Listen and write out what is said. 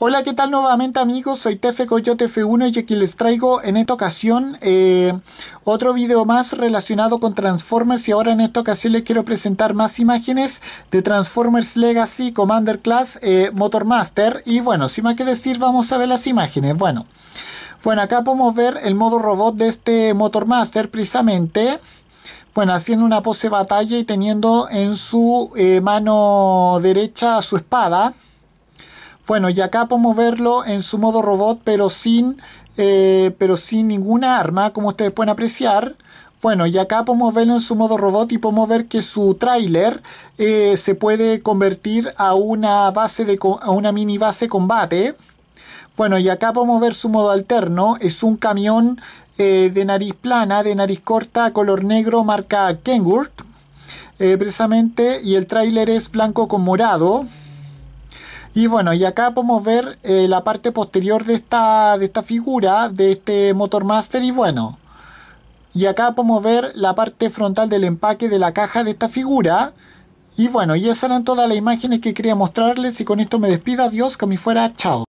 Hola, ¿qué tal nuevamente amigos? Soy Tefe Coyote F1 y aquí les traigo en esta ocasión eh, otro video más relacionado con Transformers y ahora en esta ocasión les quiero presentar más imágenes de Transformers Legacy Commander Class Motormaster eh, Motor Master y bueno, sin más que decir vamos a ver las imágenes, bueno. Bueno, acá podemos ver el modo robot de este Motor Master precisamente bueno, haciendo una pose batalla y teniendo en su eh, mano derecha su espada. Bueno, y acá podemos verlo en su modo robot, pero sin, eh, pero sin ninguna arma, como ustedes pueden apreciar. Bueno, y acá podemos verlo en su modo robot y podemos ver que su tráiler eh, se puede convertir a una base de una mini base combate. Bueno, y acá podemos ver su modo alterno. Es un camión eh, de nariz plana, de nariz corta, color negro, marca Kenworth. precisamente, y el tráiler es blanco con morado. Y bueno, y acá podemos ver eh, la parte posterior de esta, de esta figura, de este Motor Master. Y bueno, y acá podemos ver la parte frontal del empaque de la caja de esta figura. Y bueno, y esas eran todas las imágenes que quería mostrarles. Y con esto me despido. Adiós, que me fuera. Chao.